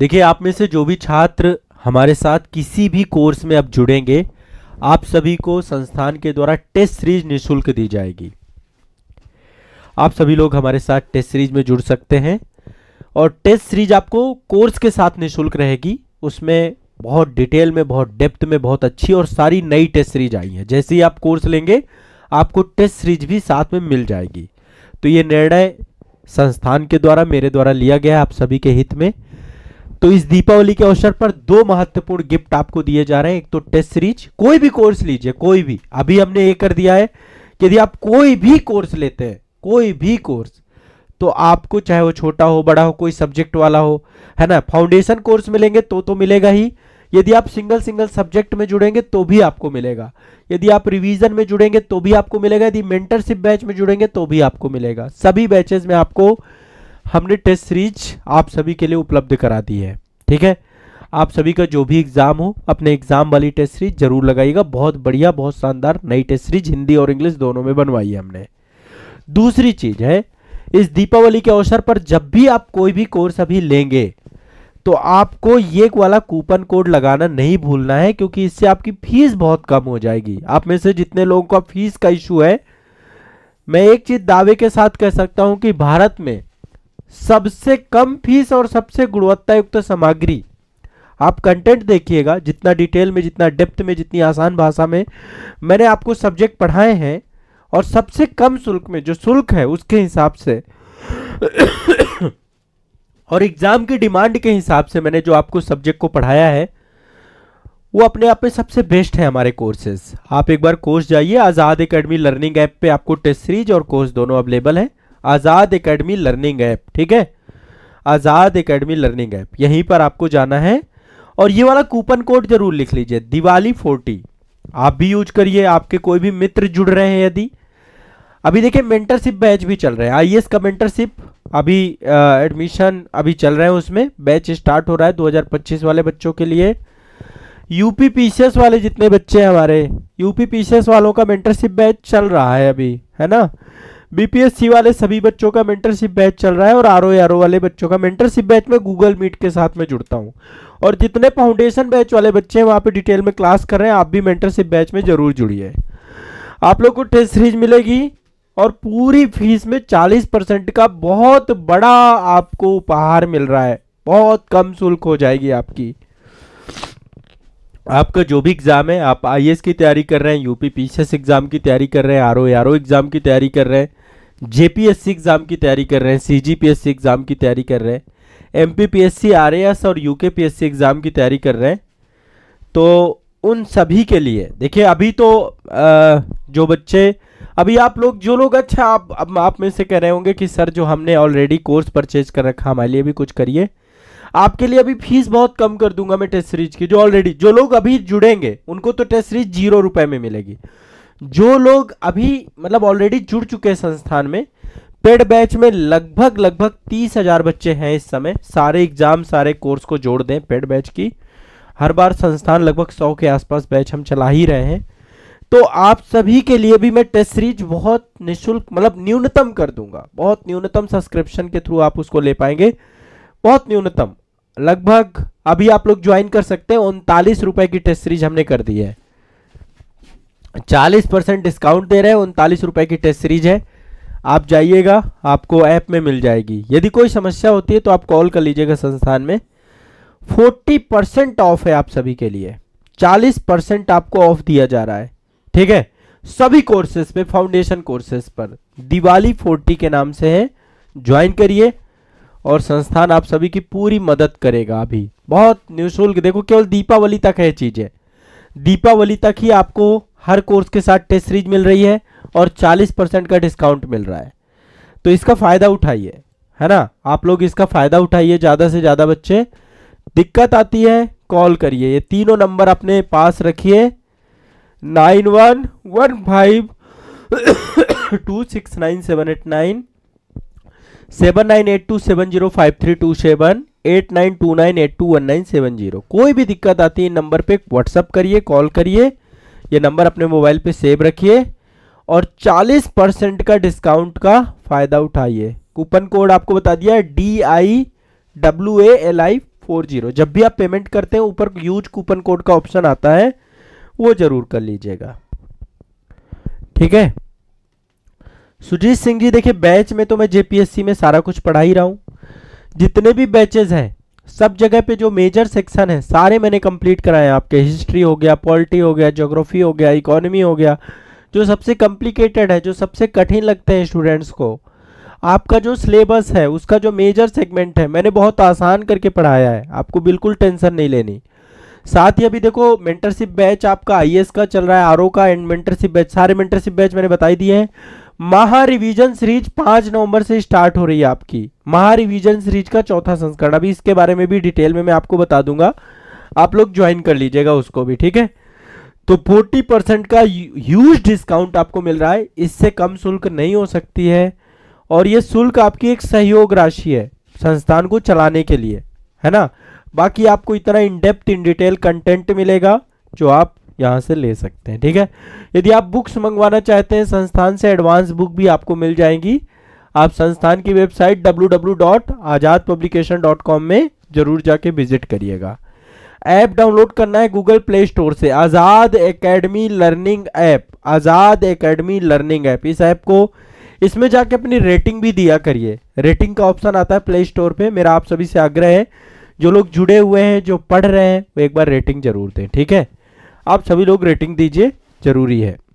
देखिए आप में से जो भी छात्र हमारे साथ किसी भी कोर्स में अब जुड़ेंगे आप सभी को संस्थान के द्वारा टेस्ट सीरीज निशुल्क दी जाएगी आप सभी लोग हमारे साथ टेस्ट सीरीज में जुड़ सकते हैं और टेस्ट सीरीज आपको कोर्स के साथ निशुल्क रहेगी उसमें बहुत डिटेल में बहुत डेप्थ में बहुत अच्छी और सारी नई टेस्ट सीरीज आई है जैसे ही आप कोर्स लेंगे आपको टेस्ट सीरीज भी साथ में मिल जाएगी तो ये निर्णय संस्थान के द्वारा मेरे द्वारा लिया गया है आप सभी के हित में तो इस दीपावली के अवसर पर दो महत्वपूर्ण गिफ्ट आपको दिए जा रहे हैं एक तो टेस्ट सीरीज कोई भी कोर्स लीजिए कोई भी अभी हमने ये कर दिया है यदि आप कोई भी कोर्स लेते हैं कोई भी कोर्स तो आपको चाहे वो छोटा हो बड़ा हो कोई सब्जेक्ट वाला हो है ना फाउंडेशन कोर्स मिलेंगे तो तो मिलेगा ही यदि आप सिंगल सिंगल सब्जेक्ट में जुड़ेंगे तो भी आपको मिलेगा यदि आप रिवीजन में जुड़ेंगे तो भी आपको मिलेगा यदि मेंटरशिप बैच में जुड़ेंगे तो भी आपको मिलेगा सभी बैचेज में आपको हमने टेस्ट सीरीज आप सभी के लिए उपलब्ध करा दी है ठीक है आप सभी का जो भी एग्जाम हो अपने एग्जाम वाली टेस्ट सीरीज जरूर लगाइएगा बहुत बढ़िया बहुत शानदार नई टेस्ट सीरीज हिंदी और इंग्लिश दोनों में बनवाई है हमने दूसरी चीज है इस दीपावली के अवसर पर जब भी आप कोई भी कोर्स अभी लेंगे तो आपको ये वाला कूपन कोड लगाना नहीं भूलना है क्योंकि इससे आपकी फीस बहुत कम हो जाएगी आप में से जितने लोगों का फीस का इशू है मैं एक चीज दावे के साथ कह सकता हूं कि भारत में सबसे कम फीस और सबसे गुणवत्ता युक्त सामग्री आप कंटेंट देखिएगा जितना डिटेल में जितना डेप्थ में जितनी आसान भाषा में मैंने आपको सब्जेक्ट पढ़ाए हैं और सबसे कम शुल्क में जो शुल्क है उसके हिसाब से और एग्ज़ाम की डिमांड के हिसाब से मैंने जो आपको सब्जेक्ट को पढ़ाया है वो अपने आप में सबसे बेस्ट है हमारे कोर्सेज आप एक बार कोर्स जाइए आज़ाद एकेडमी लर्निंग ऐप पे आपको टेस्ट सीरीज और कोर्स दोनों अवेलेबल है आज़ाद एकेडमी लर्निंग ऐप ठीक है आज़ाद एकेडमी लर्निंग ऐप यहीं पर आपको जाना है और ये वाला कूपन कोड जरूर लिख लीजिए दिवाली फोर्टी आप भी यूज करिए आपके कोई भी मित्र जुड़ रहे हैं यदि अभी देखिए मेंटरशिप बैच भी चल रहे हैं आई e का मेंटरशिप अभी एडमिशन अभी चल रहे हैं उसमें बैच स्टार्ट हो रहा है 2025 वाले बच्चों के लिए यूपी पीसीएस वाले जितने बच्चे हैं हमारे यूपी पीसीएस वालों का मेंटरशिप बैच चल रहा है अभी है ना बीपीएससी वाले सभी बच्चों का मेंटरशिप बैच चल रहा है और आर ओ आर ओ वाले बच्चों का मेंटरशिप बैच में गूगल मीट के साथ में जुड़ता हूँ और जितने फाउंडेशन बैच वाले बच्चे हैं वहाँ पे डिटेल में क्लास कर रहे हैं आप भी मेंटरशिप बैच में जरूर जुड़िए आप लोग को टेस्ट सीरीज मिलेगी और पूरी फीस में चालीस परसेंट का बहुत बड़ा आपको उपहार मिल रहा है बहुत कम शुल्क हो जाएगी आपकी आपका जो भी एग्ज़ाम है आप आई की तैयारी कर रहे हैं यूपी पीसीएस एग्ज़ाम की तैयारी कर रहे हैं आर ओ एग्ज़ाम की तैयारी कर रहे हैं जेपीएससी एग्जाम की तैयारी कर रहे हैं सीजीपीएससी एग्जाम की तैयारी कर रहे हैं एमपीपीएससी आरएएस और यूकेपीएससी एग्जाम की तैयारी कर रहे हैं तो उन सभी के लिए देखिए अभी तो आ, जो बच्चे अभी आप लोग जो लोग अच्छा आप अब आप में से कह रहे होंगे कि सर जो हमने ऑलरेडी कोर्स परचेज कर रखा हमारे लिए भी कुछ करिए आपके लिए अभी फीस बहुत कम कर दूंगा मैं टेस्ट सीरीज की जो ऑलरेडी जो लोग अभी जुड़ेंगे उनको तो टेस्ट सीरीज जीरो रुपए में मिलेगी जो लोग अभी मतलब ऑलरेडी जुड़ चुके हैं संस्थान में पेड बैच में लगभग लगभग तीस हजार बच्चे हैं इस समय सारे एग्जाम सारे कोर्स को जोड़ दें पेड बैच की हर बार संस्थान लगभग सौ के आसपास बैच हम चला ही रहे हैं तो आप सभी के लिए भी मैं टेस्ट सीरीज बहुत निशुल्क मतलब न्यूनतम कर दूंगा बहुत न्यूनतम सब्सक्रिप्शन के थ्रू आप उसको ले पाएंगे बहुत न्यूनतम लगभग अभी आप लोग ज्वाइन कर सकते हैं उनतालीस रुपए की टेस्ट सीरीज हमने कर दी है चालीस परसेंट डिस्काउंट दे रहे हैं उनतालीस रुपए की टेस्ट सीरीज है आप जाइएगा आपको ऐप में मिल जाएगी यदि कोई समस्या होती है तो आप कॉल कर लीजिएगा संस्थान में फोर्टी परसेंट ऑफ है आप सभी के लिए चालीस परसेंट आपको ऑफ दिया जा रहा है ठीक है सभी कोर्सेज पे फाउंडेशन कोर्सेज पर दिवाली फोर्टी के नाम से है ज्वाइन करिए और संस्थान आप सभी की पूरी मदद करेगा अभी बहुत निःशुल्क देखो केवल दीपावली तक है चीजें दीपावली तक ही आपको हर कोर्स के साथ टेस्ट सीरीज मिल रही है और 40 परसेंट का डिस्काउंट मिल रहा है तो इसका फ़ायदा उठाइए है ना आप लोग इसका फ़ायदा उठाइए ज़्यादा से ज़्यादा बच्चे दिक्कत आती है कॉल करिए ये तीनों नंबर अपने पास रखिए nine one one five two six nine seven eight nine seven nine eight two seven zero five three two seven eight nine two nine eight two one nine seven zero कोई भी दिक्कत आती है number पे WhatsApp करिए call करिए ये number अपने मोबाइल पे सेव रखिए और 40 परसेंट का डिस्काउंट का फ़ायदा उठाइए कूपन कोड आपको बता दिया है D I W A L I four zero जब भी आप पेमेंट करते हैं ऊपर यूज कूपन कोड का ऑप्शन आता है वो ज़रूर कर लीजिएगा ठीक है सुजीत सिंह जी देखिए बैच में तो मैं जेपीएससी में सारा कुछ पढ़ा ही रहा हूं जितने भी बैचेज हैं सब जगह पे जो मेजर सेक्शन है सारे मैंने कंप्लीट कराए हैं आपके हिस्ट्री हो गया पॉलिटी हो गया जोग्राफी हो गया इकोनॉमी हो गया जो सबसे कॉम्प्लिकेटेड है जो सबसे कठिन लगते हैं स्टूडेंट्स को आपका जो सिलेबस है उसका जो मेजर सेगमेंट है मैंने बहुत आसान करके पढ़ाया है आपको बिल्कुल टेंशन नहीं लेनी साथ ही अभी देखो मेंटरशिप बैच आपका आईएएस का चल रहा है आरओ का एंड मेंटरशिप बैच सारे मेंटरशिप बैच मैंने बताई दिए हैं महा सीरीज पांच नवंबर से स्टार्ट हो रही है आपकी महा सीरीज का चौथा संस्करण अभी इसके बारे में भी डिटेल में मैं आपको बता दूंगा आप लोग ज्वाइन कर लीजिएगा उसको भी ठीक है तो 40 परसेंट का ह्यूज डिस्काउंट आपको मिल रहा है इससे कम शुल्क नहीं हो सकती है और यह शुल्क आपकी एक सहयोग राशि है संस्थान को चलाने के लिए है ना बाकी आपको इतना इनडेप्थ इन डिटेल कंटेंट मिलेगा जो आप यहाँ से ले सकते हैं ठीक है यदि आप बुक्स मंगवाना चाहते हैं संस्थान से एडवांस बुक भी आपको मिल जाएंगी आप संस्थान की वेबसाइट डब्ल्यू में जरूर जाके विजिट करिएगा ऐप डाउनलोड करना है गूगल प्ले स्टोर से Azad academy learning app Azad academy learning app इस ऐप को इसमें जाके अपनी रेटिंग भी दिया करिए रेटिंग का ऑप्शन आता है प्ले स्टोर पे मेरा आप सभी से आग्रह है जो लोग जुड़े हुए हैं जो पढ़ रहे हैं वो एक बार रेटिंग जरूर दें ठीक है आप सभी लोग रेटिंग दीजिए जरूरी है